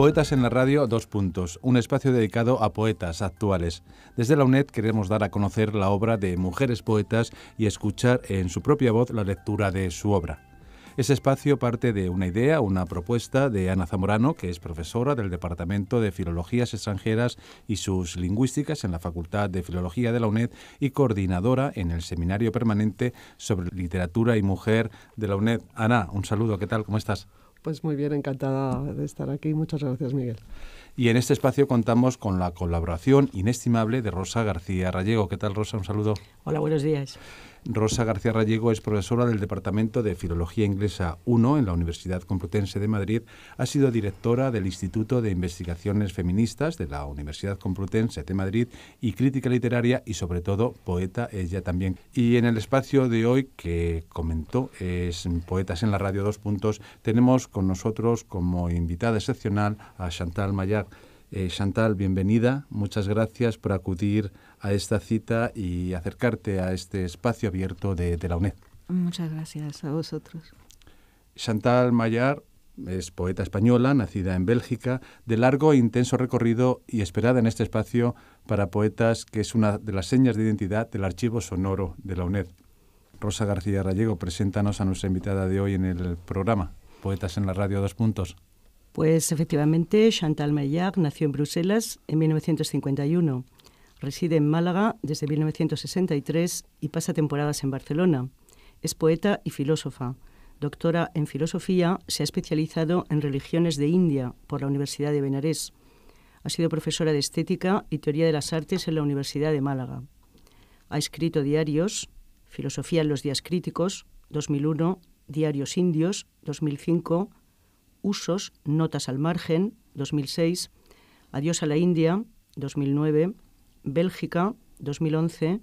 Poetas en la Radio, dos puntos, un espacio dedicado a poetas actuales. Desde la UNED queremos dar a conocer la obra de mujeres poetas y escuchar en su propia voz la lectura de su obra. Ese espacio parte de una idea, una propuesta de Ana Zamorano, que es profesora del Departamento de Filologías Extranjeras y sus Lingüísticas en la Facultad de Filología de la UNED y coordinadora en el Seminario Permanente sobre Literatura y Mujer de la UNED. Ana, un saludo, ¿qué tal? ¿Cómo estás? Pues muy bien, encantada de estar aquí. Muchas gracias, Miguel. Y en este espacio contamos con la colaboración inestimable de Rosa García Rallego. ¿Qué tal, Rosa? Un saludo. Hola, buenos días. Rosa García Rallego es profesora del Departamento de Filología Inglesa I en la Universidad Complutense de Madrid. Ha sido directora del Instituto de Investigaciones Feministas de la Universidad Complutense de Madrid y crítica literaria y sobre todo poeta ella también. Y en el espacio de hoy que comentó es Poetas en la Radio Dos puntos tenemos con nosotros como invitada excepcional a Chantal Mayar eh, Chantal, bienvenida. Muchas gracias por acudir a esta cita y acercarte a este espacio abierto de, la UNED. Muchas gracias a vosotros. Chantal Mayar es poeta española, nacida en Bélgica, de largo e intenso recorrido y esperada en este espacio para poetas, que es una de las señas de identidad del archivo sonoro de la UNED. Rosa García Rallego, preséntanos a nuestra invitada de hoy en el programa, Poetas en la Radio Dos Puntos. Pues efectivamente, Chantal Maillard nació en Bruselas en 1951, reside en Málaga desde 1963 y pasa temporadas en Barcelona. Es poeta y filósofa. Doctora en filosofía, se ha especializado en religiones de India por la Universidad de Benarés. Ha sido profesora de estética y teoría de las artes en la Universidad de Málaga. Ha escrito diarios, Filosofía en los días críticos, 2001, Diarios indios, 2005, Usos, Notas al Margen, 2006, Adiós a la India, 2009, Bélgica, 2011,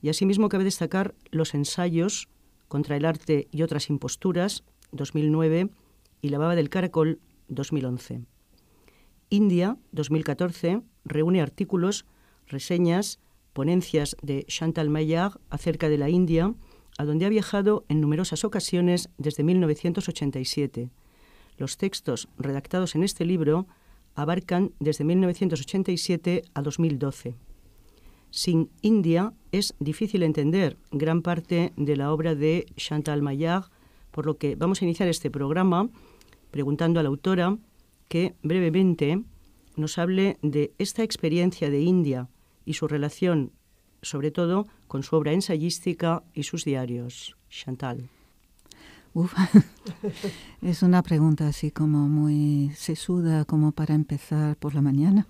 y asimismo cabe destacar los ensayos contra el arte y otras imposturas, 2009, y La baba del caracol, 2011. India, 2014, reúne artículos, reseñas, ponencias de Chantal Maillard acerca de la India, a donde ha viajado en numerosas ocasiones desde 1987. Los textos redactados en este libro abarcan desde 1987 a 2012. Sin India es difícil entender gran parte de la obra de Chantal Maillard, por lo que vamos a iniciar este programa preguntando a la autora que brevemente nos hable de esta experiencia de India y su relación, sobre todo, con su obra ensayística y sus diarios. Chantal. Uf. es una pregunta así como muy sesuda, como para empezar por la mañana,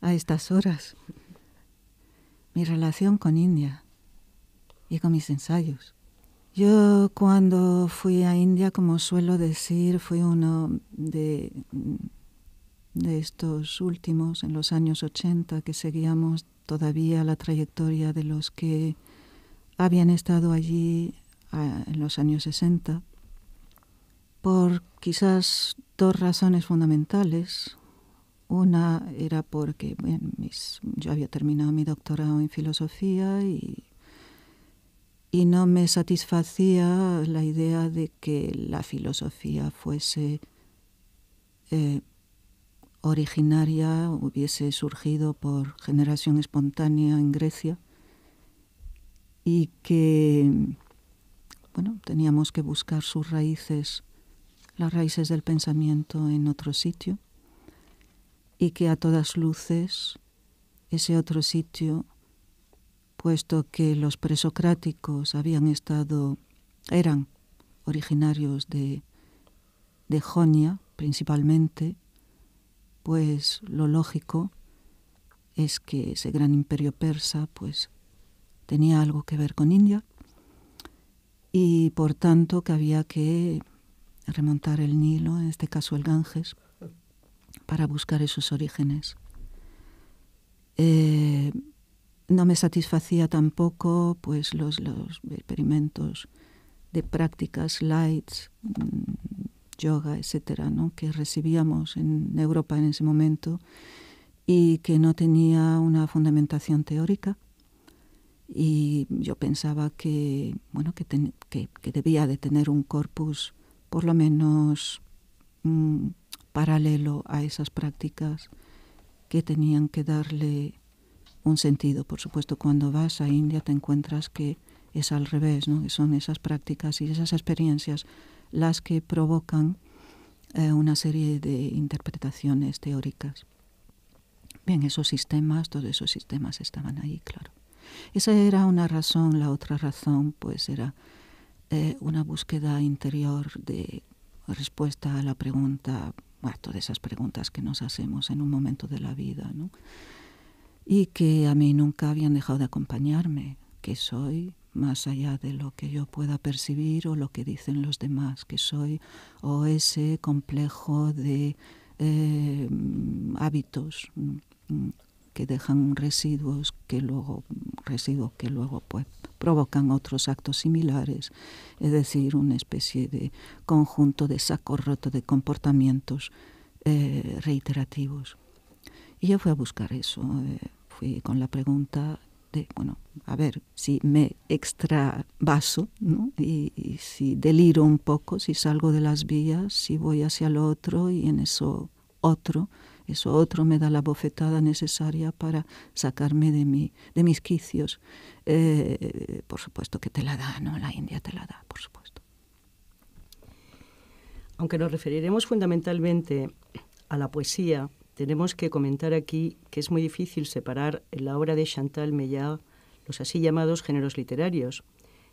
a estas horas. Mi relación con India y con mis ensayos. Yo cuando fui a India, como suelo decir, fui uno de, de estos últimos en los años 80 que seguíamos todavía la trayectoria de los que habían estado allí en los años 60 por quizás dos razones fundamentales. Una era porque yo había terminado mi doctorado en filosofía y, no me satisfacía la idea de que la filosofía fuese eh, originaria, hubiese surgido por generación espontánea en Grecia y que bueno, teníamos que buscar sus raíces, las raíces del pensamiento en otro sitio, y que a todas luces ese otro sitio, puesto que los presocráticos habían estado, eran originarios de, de Jonia principalmente, pues lo lógico es que ese gran imperio persa pues tenía algo que ver con India y por tanto que había que remontar el Nilo, en este caso el Ganges, para buscar esos orígenes. Eh, no me satisfacía tampoco pues los, experimentos de prácticas lights, mm, yoga, etcétera, ¿no? que recibíamos en Europa en ese momento y que no tenía una fundamentación teórica y yo pensaba que, bueno, que, que, debía de tener un corpus por lo menos mm, paralelo a esas prácticas que tenían que darle un sentido. Por supuesto, cuando vas a India te encuentras que es al revés, que son esas prácticas y esas experiencias las que provocan eh, una serie de interpretaciones teóricas. Bien, esos sistemas, todos esos sistemas estaban ahí, claro. Esa era una razón. La otra razón, pues, era eh, una búsqueda interior de respuesta a la pregunta, a todas esas preguntas que nos hacemos en un momento de la vida, ¿no? Y que a mí nunca habían dejado de acompañarme, que soy más allá de lo que yo pueda percibir o lo que dicen los demás, que soy o ese complejo de eh, hábitos que dejan residuos que luego residuos que luego pues provocan otros actos similares, es decir, una especie de conjunto de saco roto de comportamientos eh, reiterativos. Y yo fui a buscar eso, eh, fui con la pregunta de, bueno, a ver, si me extravaso ¿no? y, y si deliro un poco, si salgo de las vías, si voy hacia lo otro y en eso otro eso otro me da la bofetada necesaria para sacarme de, de mis quicios. Eh, por supuesto que te la da, ¿no? La India te la da, por supuesto. Aunque nos referiremos fundamentalmente a la poesía, tenemos que comentar aquí que es muy difícil separar en la obra de Chantal Meillat los así llamados géneros literarios,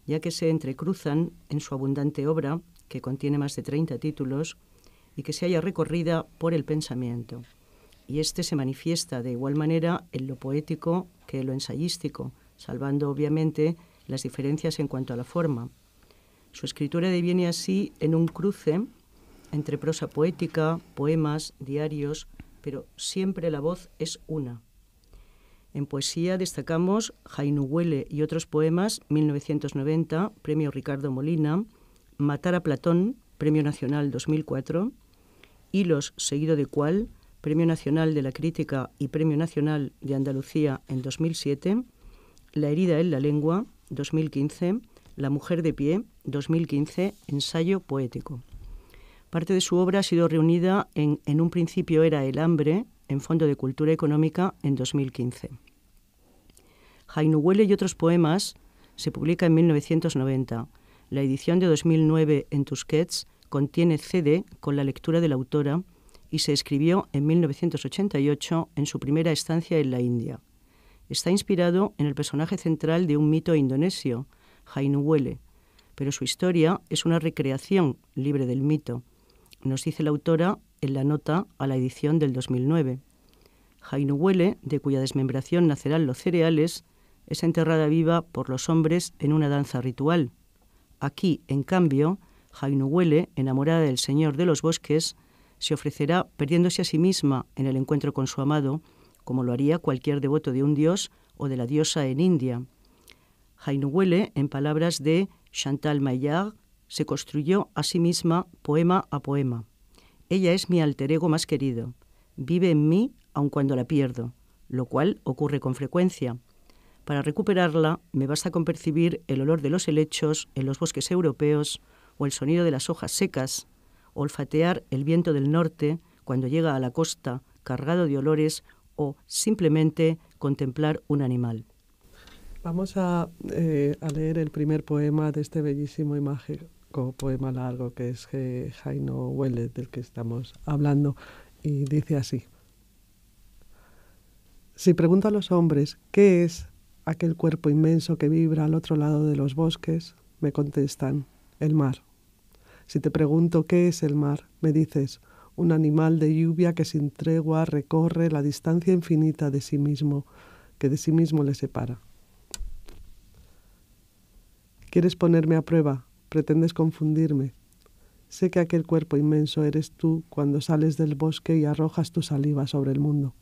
ya que se entrecruzan en su abundante obra, que contiene más de 30 títulos, y que se haya recorrida por el pensamiento y este se manifiesta de igual manera en lo poético que en lo ensayístico, salvando obviamente las diferencias en cuanto a la forma. Su escritura deviene así en un cruce entre prosa poética, poemas, diarios, pero siempre la voz es una. En poesía destacamos Jainu Huele y otros poemas, 1990, Premio Ricardo Molina, Matar a Platón, Premio Nacional 2004, Hilos, seguido de cual, Premio Nacional de la Crítica y Premio Nacional de Andalucía en 2007, La herida en la lengua, 2015, La mujer de pie, 2015, Ensayo poético. Parte de su obra ha sido reunida en En un principio era el hambre, en Fondo de Cultura Económica, en 2015. Jainu y otros poemas se publica en 1990. La edición de 2009 en Tusquets contiene CD con la lectura de la autora y se escribió en 1988 en su primera estancia en la India. Está inspirado en el personaje central de un mito indonesio, Hainuwele, pero su historia es una recreación libre del mito, nos dice la autora en la nota a la edición del 2009. Hainuwele, de cuya desmembración nacerán los cereales, es enterrada viva por los hombres en una danza ritual. Aquí, en cambio, Hainuwele, enamorada del señor de los bosques, se ofrecerá perdiéndose a sí misma en el encuentro con su amado, como lo haría cualquier devoto de un dios o de la diosa en India. Jainuwele, en palabras de Chantal Maillard, se construyó a sí misma poema a poema. Ella es mi alter ego más querido. Vive en mí aun cuando la pierdo, lo cual ocurre con frecuencia. Para recuperarla me basta con percibir el olor de los helechos en los bosques europeos o el sonido de las hojas secas olfatear el viento del norte cuando llega a la costa cargado de olores o simplemente contemplar un animal. Vamos a, eh, leer el primer poema de este bellísimo y mágico poema largo que es Jaino huele del que estamos hablando, y dice así. Si pregunto a los hombres qué es aquel cuerpo inmenso que vibra al otro lado de los bosques, me contestan, el mar. Si te pregunto qué es el mar, me dices, un animal de lluvia que sin tregua recorre la distancia infinita de sí mismo, que de sí mismo le separa. ¿Quieres ponerme a prueba? ¿Pretendes confundirme? Sé que aquel cuerpo inmenso eres tú cuando sales del bosque y arrojas tu saliva sobre el mundo.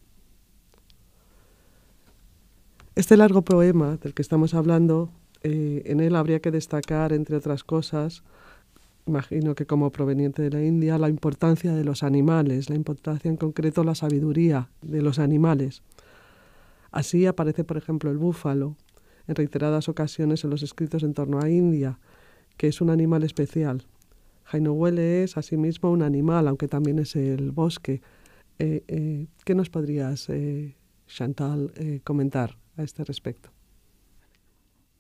Este largo poema del que estamos hablando, eh, en él habría que destacar, entre otras cosas, imagino que como proveniente de la India, la importancia de los animales, la importancia en concreto la sabiduría de los animales. Así aparece, por ejemplo, el búfalo, en reiteradas ocasiones en los escritos en torno a India, que es un animal especial. Jaino es asimismo un animal, aunque también es el bosque. Eh, eh, ¿Qué nos podrías, eh, Chantal, comentar a este respecto?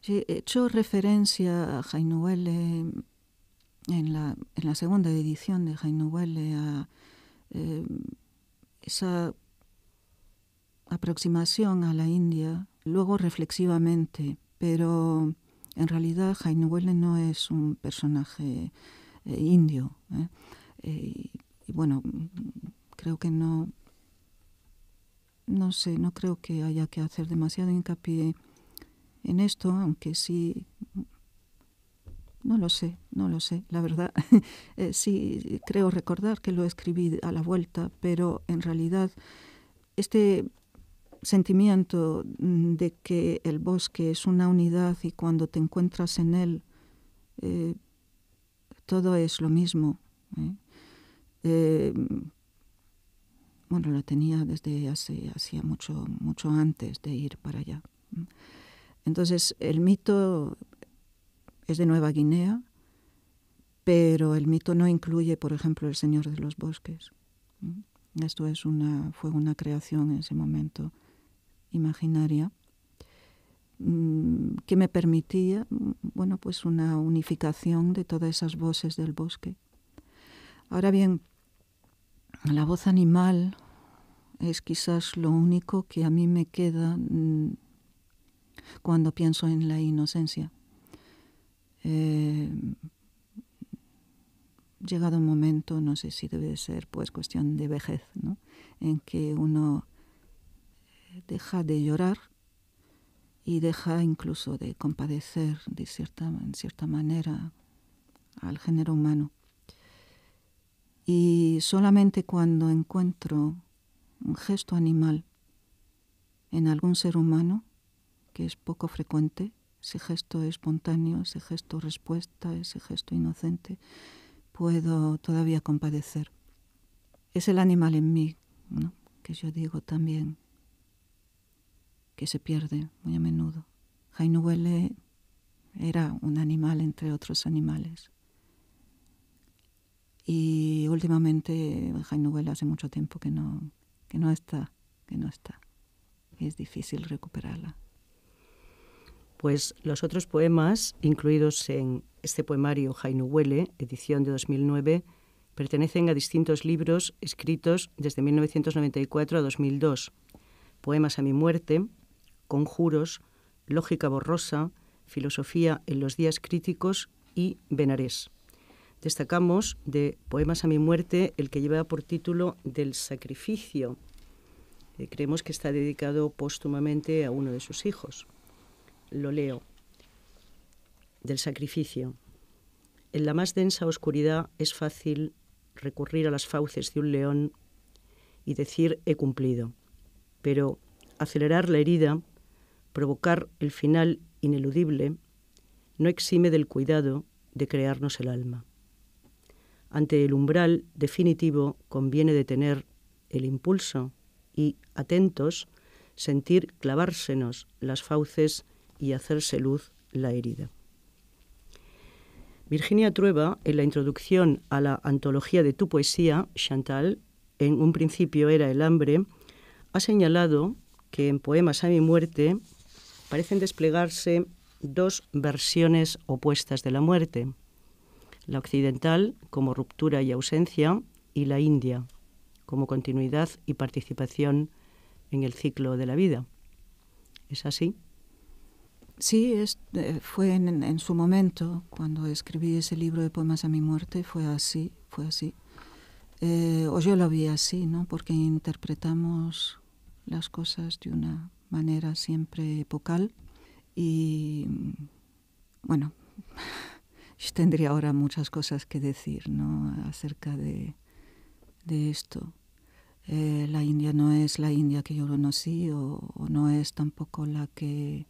he hecho referencia a Jainuele en la, en la segunda edición de Jaime eh, a eh, esa aproximación a la India, luego reflexivamente, pero en realidad Jaime no es un personaje eh, indio. Y, y bueno, creo que no, no sé, no creo que haya que hacer demasiado hincapié en esto, aunque sí no lo sé, no lo sé, la verdad. Eh, sí, creo recordar que lo escribí a la vuelta, pero en realidad este sentimiento de que el bosque es una unidad y cuando te encuentras en él, eh, todo es lo mismo. ¿eh? bueno, lo tenía desde hace hacía mucho, mucho antes de ir para allá. Entonces, el mito es de Nueva Guinea, pero el mito no incluye, por ejemplo, el Señor de los Bosques. Esto es una, fue una creación en ese momento imaginaria mm, que me permitía, mm, bueno, pues una unificación de todas esas voces del bosque. Ahora bien, la voz animal es quizás lo único que a mí me queda mm, cuando pienso en la inocencia. Eh, llegado un momento, no sé si debe ser pues cuestión de vejez, en que uno eh, deja de llorar y deja incluso de compadecer de cierta, en cierta manera al género humano. Y solamente cuando encuentro un gesto animal en algún ser humano, que es poco frecuente, ese gesto espontáneo, ese gesto respuesta, ese gesto inocente, puedo todavía compadecer. Es el animal en mí, que yo digo también, que se pierde muy a menudo. Jaino era un animal entre otros animales. Y últimamente Jaino hace mucho tiempo que no, no está, que no está. Es difícil recuperarla pues los otros poemas incluidos en este poemario Jainu edición de 2009, pertenecen a distintos libros escritos desde 1994 a 2002. Poemas a mi muerte, Conjuros, Lógica borrosa, Filosofía en los días críticos y Benarés. Destacamos de Poemas a mi muerte el que lleva por título Del sacrificio. Eh, creemos que está dedicado póstumamente a uno de sus hijos lo leo, del sacrificio. En la más densa oscuridad es fácil recurrir a las fauces de un león y decir he cumplido, pero acelerar la herida, provocar el final ineludible, no exime del cuidado de crearnos el alma. Ante el umbral definitivo conviene detener el impulso y, atentos, sentir clavársenos las fauces y hacerse luz la herida. Virginia Trueba, en la introducción a la antología de tu poesía, Chantal, en un principio era el hambre, ha señalado que en Poemas a mi muerte parecen desplegarse dos versiones opuestas de la muerte, la occidental como ruptura y ausencia y la india como continuidad y participación en el ciclo de la vida. ¿Es así? Sí, eh, fue en, su momento, cuando escribí ese libro de poemas a mi muerte, fue así, fue así. Eh, o yo lo vi así, ¿no? Porque interpretamos las cosas de una manera siempre epocal y, bueno, tendría ahora muchas cosas que decir, ¿no? Acerca de, esto. Eh, la India no es la India que yo conocí o no es tampoco la que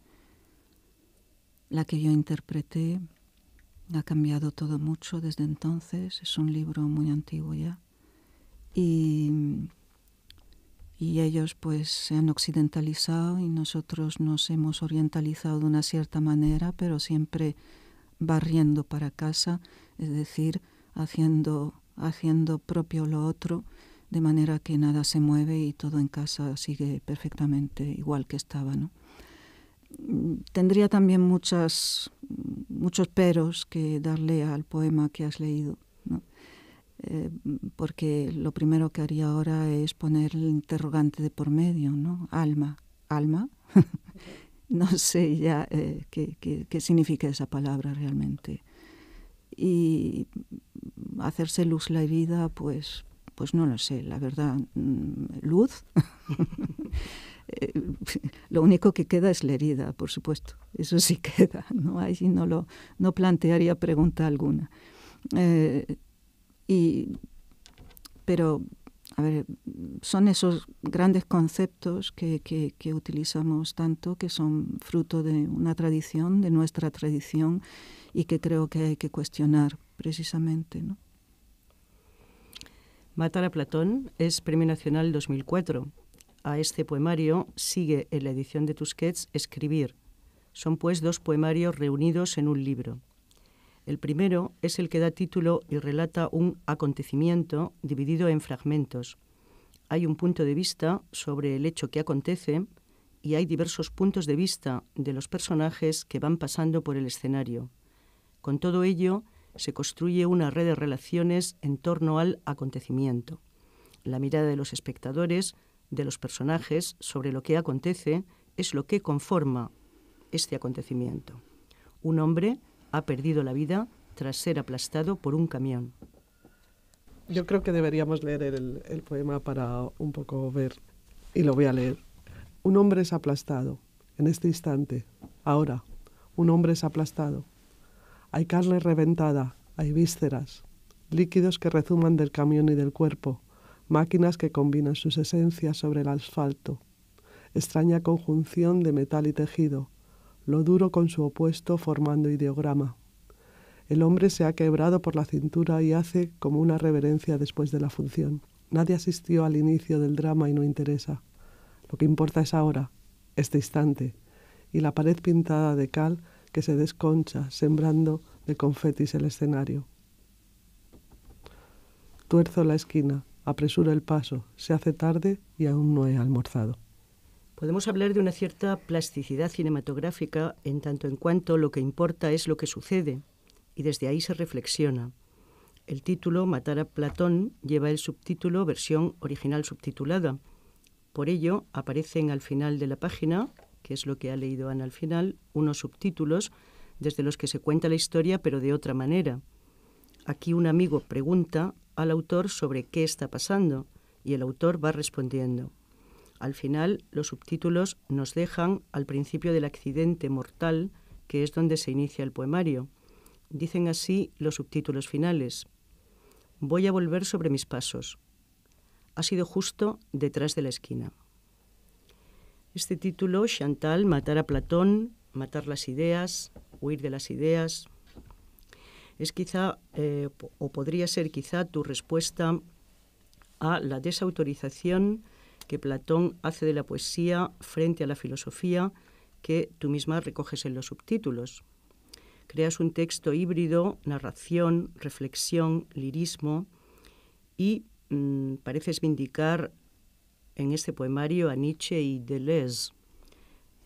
la que yo interpreté. Ha cambiado todo mucho desde entonces. Es un libro muy antiguo ya. Y, y ellos pues se han occidentalizado y nosotros nos hemos orientalizado de una cierta manera, pero siempre barriendo para casa, es decir, haciendo, haciendo propio lo otro, de manera que nada se mueve y todo en casa sigue perfectamente igual que estaba, ¿no? tendría también muchas, muchos peros que darle al poema que has leído, eh, porque lo primero que haría ahora es poner el interrogante de por medio, ¿no? Alma, alma. no sé ya eh, qué, qué, qué, significa esa palabra realmente. Y hacerse luz la herida, pues, pues no lo sé, la verdad, mm, luz. lo único que queda es la herida, por supuesto. Eso sí queda, ¿no? Ahí no, lo, plantearía pregunta alguna. Eh, pero, a ver, son esos grandes conceptos que, utilizamos tanto, que son fruto de una tradición, de nuestra tradición, y que creo que hay que cuestionar precisamente, Matar a Platón es Premio Nacional 2004 a este poemario sigue en la edición de Tusquets Escribir. Son pues dos poemarios reunidos en un libro. El primero es el que da título y relata un acontecimiento dividido en fragmentos. Hay un punto de vista sobre el hecho que acontece y hay diversos puntos de vista de los personajes que van pasando por el escenario. Con todo ello, se construye una red de relaciones en torno al acontecimiento. La mirada de los espectadores de los personajes sobre lo que acontece es lo que conforma este acontecimiento. Un hombre ha perdido la vida tras ser aplastado por un camión. Yo creo que deberíamos leer el, poema para un poco ver, y lo voy a leer. Un hombre es aplastado, en este instante, ahora, un hombre es aplastado. Hay carne reventada, hay vísceras, líquidos que rezuman del camión y del cuerpo, máquinas que combinan sus esencias sobre el asfalto. Extraña conjunción de metal y tejido, lo duro con su opuesto formando ideograma. El hombre se ha quebrado por la cintura y hace como una reverencia después de la función. Nadie asistió al inicio del drama y no interesa. Lo que importa es ahora, este instante, y la pared pintada de cal que se desconcha, sembrando de confetis el escenario. Tuerzo la esquina, Apresura el paso, se hace tarde y aún no he almorzado. Podemos hablar de una cierta plasticidad cinematográfica en tanto en cuanto lo que importa es lo que sucede, y desde ahí se reflexiona. El título Matar a Platón lleva el subtítulo versión original subtitulada. Por ello, aparecen al final de la página, que es lo que ha leído Ana al final, unos subtítulos desde los que se cuenta la historia pero de otra manera. Aquí un amigo pregunta al autor sobre qué está pasando y el autor va respondiendo. Al final, los subtítulos nos dejan al principio del accidente mortal, que es donde se inicia el poemario. Dicen así los subtítulos finales. Voy a volver sobre mis pasos. Ha sido justo detrás de la esquina. Este título, Chantal, Matar a Platón, Matar las ideas, Huir de las ideas, es quizá, eh, o podría ser quizá tu respuesta a la desautorización que Platón hace de la poesía frente a la filosofía que tú misma recoges en los subtítulos. Creas un texto híbrido, narración, reflexión, lirismo y mm, pareces vindicar en este poemario a Nietzsche y Deleuze.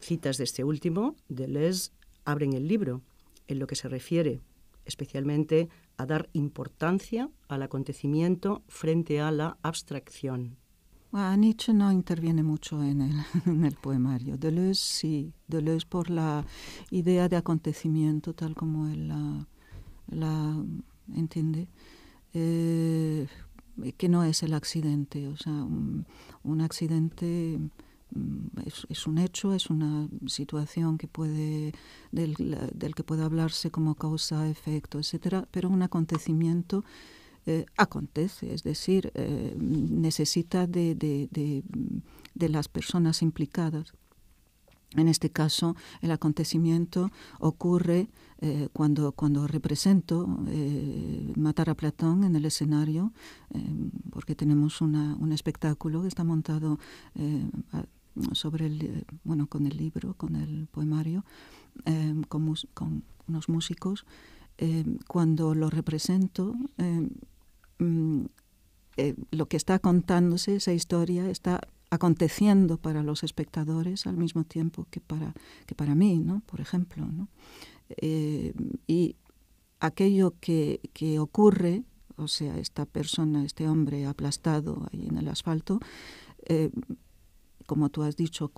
Citas de este último, Deleuze abren el libro en lo que se refiere especialmente a dar importancia al acontecimiento frente a la abstracción. Ah, Nietzsche no interviene mucho en el, en el, poemario. Deleuze sí, Deleuze por la idea de acontecimiento tal como él la, entiende, eh, que no es el accidente, o sea, un accidente Mm, es, un hecho, es una situación que puede, del, que puede hablarse como causa, efecto, etcétera, pero un acontecimiento eh, acontece, es decir, eh, necesita de, las personas implicadas. En este caso, el acontecimiento ocurre eh, cuando, cuando represento Matar a Platón en el escenario, porque tenemos una, un espectáculo que está montado sobre el, eh, bueno, con el libro, con el poemario, eh, con, unos músicos. Eh, cuando lo represento, mm, lo que está contándose, esa historia, está aconteciendo para los espectadores al mismo tiempo que para, que para mí, ¿no? por ejemplo. ¿no? y aquello que, que ocurre o sea, esta persona, este hombre aplastado ahí en el asfalto, como tú has dicho,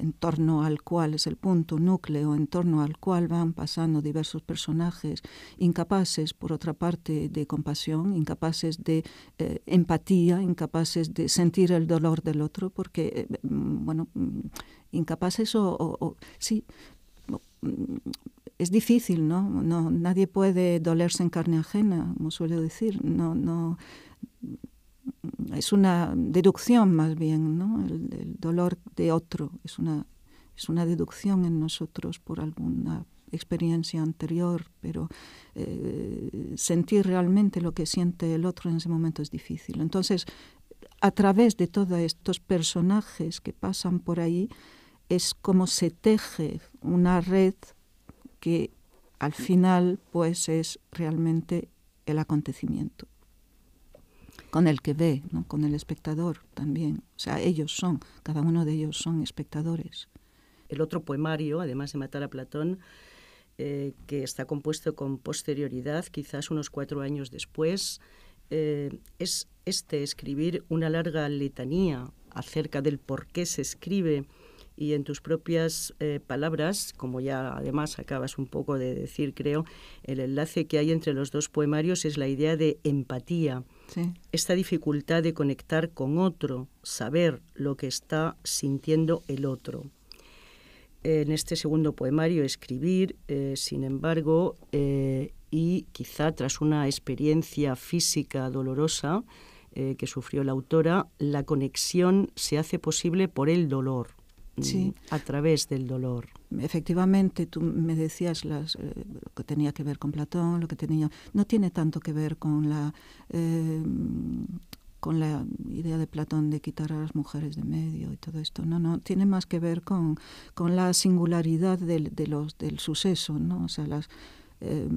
en torno al cual es el punto núcleo, en torno al cual van pasando diversos personajes, incapaces, por otra parte, de compasión, incapaces de eh, empatía, incapaces de sentir el dolor del otro, porque, eh, mm, bueno, mm, incapaces o, sí, mm, es difícil, ¿no? ¿no? Nadie puede dolerse en carne ajena, como suelo decir, no, no es una deducción más bien, ¿no? El, dolor de otro es una, deducción en nosotros por alguna experiencia anterior, pero eh, sentir realmente lo que siente el otro en ese momento es difícil. Entonces, a través de todos estos personajes que pasan por ahí, es como se teje una red que al final pues es realmente el acontecimiento con el que ve, ¿no? con el espectador también. O sea, ellos son, cada uno de ellos son espectadores. El otro poemario, además de Matar a Platón, eh, que está compuesto con posterioridad, quizás unos cuatro años después, eh, es este escribir una larga letanía acerca del por qué se escribe y en tus propias eh, palabras, como ya además acabas un poco de decir, creo, el enlace que hay entre los dos poemarios es la idea de empatía, esta dificultad de conectar con otro, saber lo que está sintiendo el otro. En este segundo poemario, escribir, eh, sin embargo, eh, y quizá tras una experiencia física dolorosa que sufrió la autora, la conexión se hace posible por el dolor a través del dolor. Efectivamente, tú me decías las, eh, lo que tenía que ver con Platón, lo que tenía... No tiene tanto que ver con la... Eh, con la idea de Platón de quitar a las mujeres de medio y todo esto. No, no, tiene más que ver con, con la singularidad del, del suceso, ¿no? O sea, las, eh,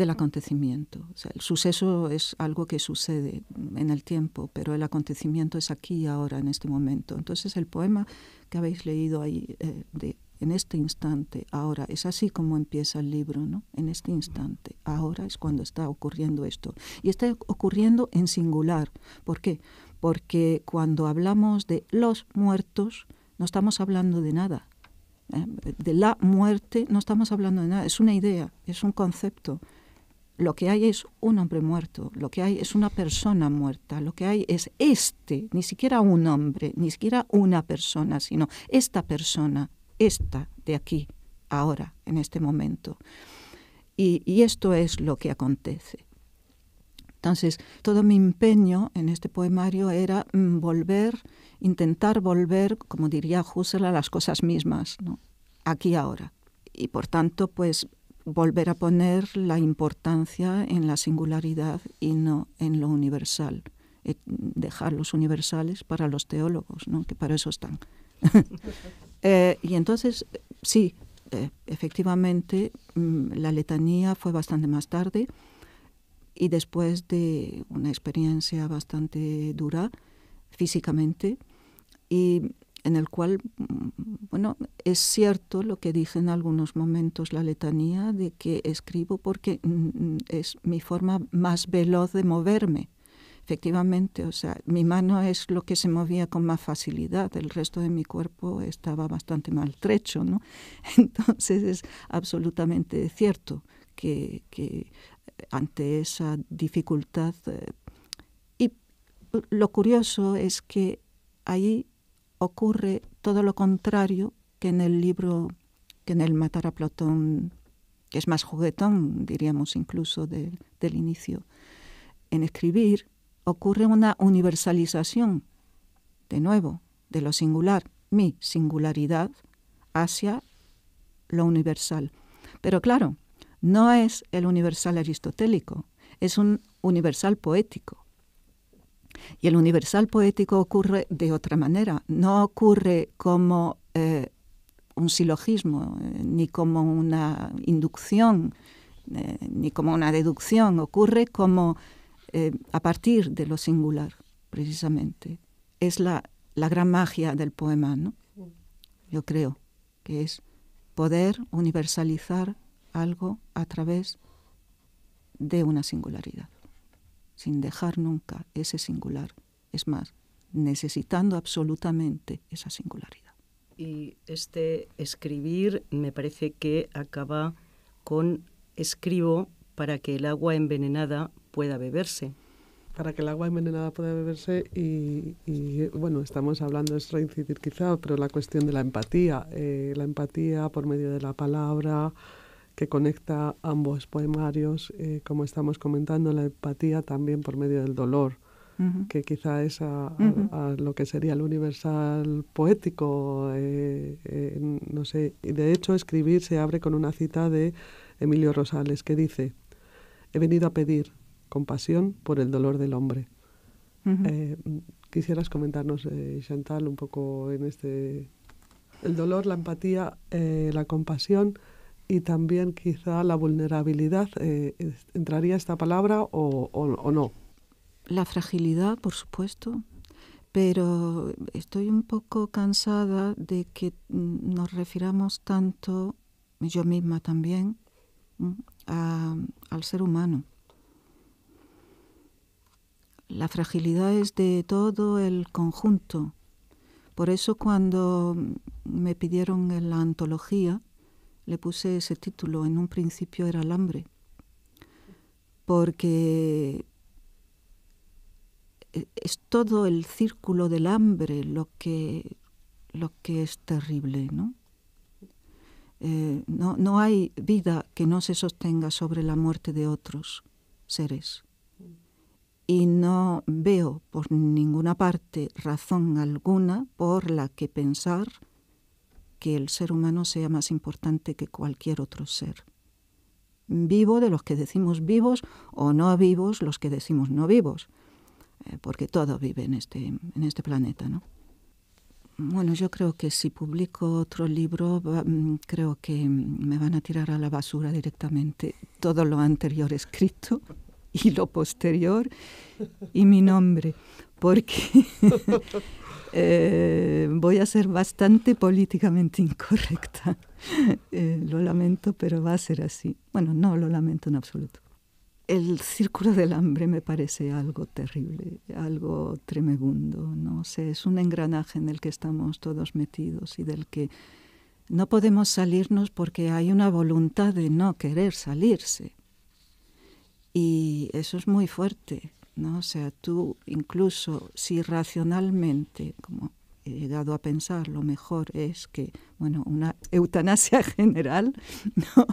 del acontecimiento. O sea, el suceso es algo que sucede en el tiempo, pero el acontecimiento es aquí y ahora, en este momento. Entonces el poema que habéis leído ahí, eh, de, en este instante, ahora, es así como empieza el libro, ¿no? En este instante, ahora es cuando está ocurriendo esto. Y está ocurriendo en singular. ¿Por qué? Porque cuando hablamos de los muertos, no estamos hablando de nada, ¿Eh? de la muerte no estamos hablando de nada, es una idea, es un concepto, lo que hay es un hombre muerto, lo que hay es una persona muerta, lo que hay es este, ni siquiera un hombre, ni siquiera una persona, sino esta persona, esta de aquí, ahora, en este momento. Y, esto es lo que acontece. Entonces, todo mi empeño en este poemario era mm, volver, intentar volver, como diría Husserl, a las cosas mismas, ¿no? aquí ahora. Y por tanto, pues volver a poner la importancia en la singularidad y no en lo universal, eh, dejar los universales para los teólogos, que para eso están. Eh, y entonces, sí, eh, efectivamente, mm, la letanía fue bastante más tarde y después de una experiencia bastante dura físicamente y en el cual, mm, bueno, es cierto lo que dije en algunos momentos la letanía de que escribo porque mm, mm, es mi forma más veloz de moverme. Efectivamente, o sea, mi mano es lo que se movía con más facilidad, el resto de mi cuerpo estaba bastante maltrecho, ¿no? Entonces es absolutamente cierto que, ante esa dificultad... Eh, y lo curioso es que ahí ocurre todo lo contrario que en el libro, que en el Matar a Platón, que es más juguetón, diríamos incluso, del inicio. En escribir ocurre una universalización, de nuevo, de lo singular, mi singularidad, hacia lo universal. Pero claro, no es el universal aristotélico, es un universal poético. Y el universal poético ocurre de otra manera, no ocurre como eh, un silogismo, eh, ni como una inducción, eh, ni como una deducción, ocurre como a partir de lo singular, precisamente. Es la, gran magia del poema, ¿no? Mm. Yo creo que es poder universalizar algo a través de una singularidad sin dejar nunca ese singular. Es más, necesitando absolutamente esa singularidad. Y este escribir me parece que acaba con escribo para que el agua envenenada pueda beberse. Para que el agua envenenada pueda beberse y, bueno, estamos hablando, es reincidir quizá, pero la cuestión de la empatía, eh, la empatía por medio de la palabra, que conecta ambos poemarios, eh, como estamos comentando, la empatía también por medio del dolor, que quizá es a, lo que sería el universal poético, eh, no sé. Y de hecho, escribir se abre con una cita de Emilio Rosales que dice: He venido a pedir compasión por el dolor del hombre. Eh, quisieras comentarnos, Chantal, un poco en este. El dolor, la empatía, la compasión y también quizá la vulnerabilidad, eh, ¿entraría esta palabra o, no? La fragilidad, por supuesto, pero estoy un poco cansada de que nos refiramos tanto, yo misma también, al ser humano. La fragilidad es de todo el conjunto. Por eso cuando me pidieron en la antología, le puse ese título, en un principio era el hambre, porque e-, es todo el círculo del hambre lo que, lo que es terrible, eh, no, no hay vida que no se sostenga sobre la muerte de otros seres. Y no veo por ninguna parte razón alguna por la que pensar que el ser humano sea más importante que cualquier otro ser. Vivo de los que decimos vivos o no vivos los que decimos no vivos, eh, porque todo vive en este, en este planeta, ¿no? Bueno, yo creo que si publico otro libro, mm, creo que mm, me van a tirar a la basura directamente todo lo anterior escrito y lo posterior y mi nombre, porque Eh, voy a ser bastante políticamente incorrecta. Eh, lo lamento, pero va a ser así. Bueno, no lo lamento en absoluto. El círculo del hambre me parece algo terrible, algo tremegundo, no sé, es un engranaje en el que estamos todos metidos y del que no podemos salirnos porque hay una voluntad de no querer salirse. Y eso es muy fuerte. ¿no? O sea, tú incluso si racionalmente, como he llegado a pensar, lo mejor es que, bueno, una eutanasia general, ¿no?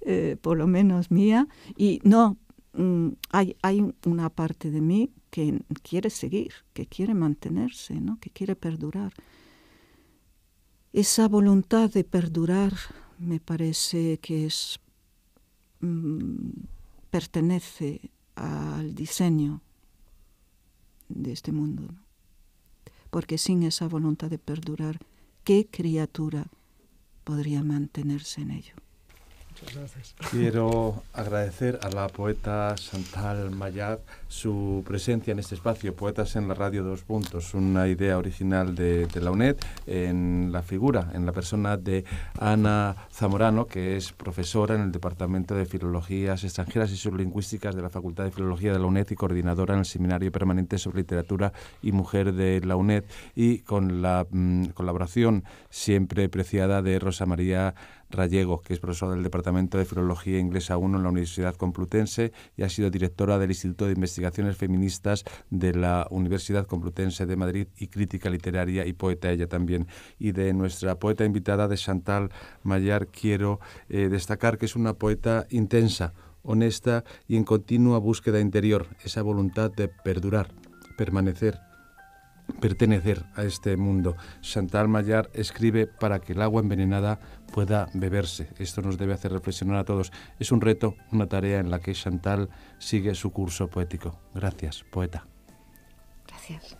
Eh, por lo menos mía, y no, mm, hay, una parte de mí que quiere seguir, que quiere mantenerse, ¿no? que quiere perdurar. Esa voluntad de perdurar me parece que es mm, pertenece al diseño de este mundo. Porque sin esa voluntad de perdurar, ¿qué criatura podría mantenerse en ello? Quiero agradecer a la poeta Santal Mayad su presencia en este espacio, Poetas en la Radio Dos Puntos, una idea original de, la UNED, en la figura, en la persona de Ana Zamorano, que es profesora en el Departamento de Filologías Extranjeras y Sublingüísticas de la Facultad de Filología de la UNED y coordinadora en el Seminario Permanente sobre Literatura y Mujer de la UNED, y con la mm, colaboración siempre preciada de Rosa María. Rayego, que es profesora del Departamento de Filología Inglesa 1 en la Universidad Complutense y ha sido directora del Instituto de Investigaciones Feministas de la Universidad Complutense de Madrid y crítica literaria y poeta ella también. Y de nuestra poeta invitada de Chantal Mayar quiero eh, destacar que es una poeta intensa, honesta y en continua búsqueda interior, esa voluntad de perdurar, permanecer, pertenecer a este mundo. Chantal Mayar escribe para que el agua envenenada pueda beberse. Esto nos debe hacer reflexionar a todos. Es un reto, una tarea en la que Chantal sigue su curso poético. Gracias, poeta. Gracias.